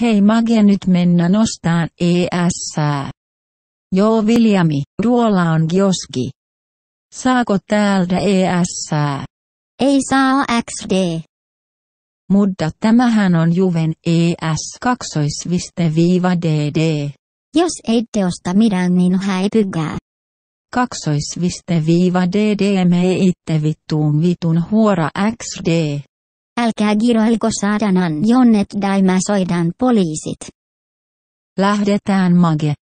Hei Mage nyt mennä nostaan es Joo Viljami, tuolla on kioski. Saako täältä es Ei saa XD. Mutta tämähän on Juven ES 25 dd Jos ei teosta mitään, niin häipykää. 25 dd me itte vittuun vitun huora XD. Älkää giroilko saatanan jonnet daimasoidaan poliisit. Lähdetään mage.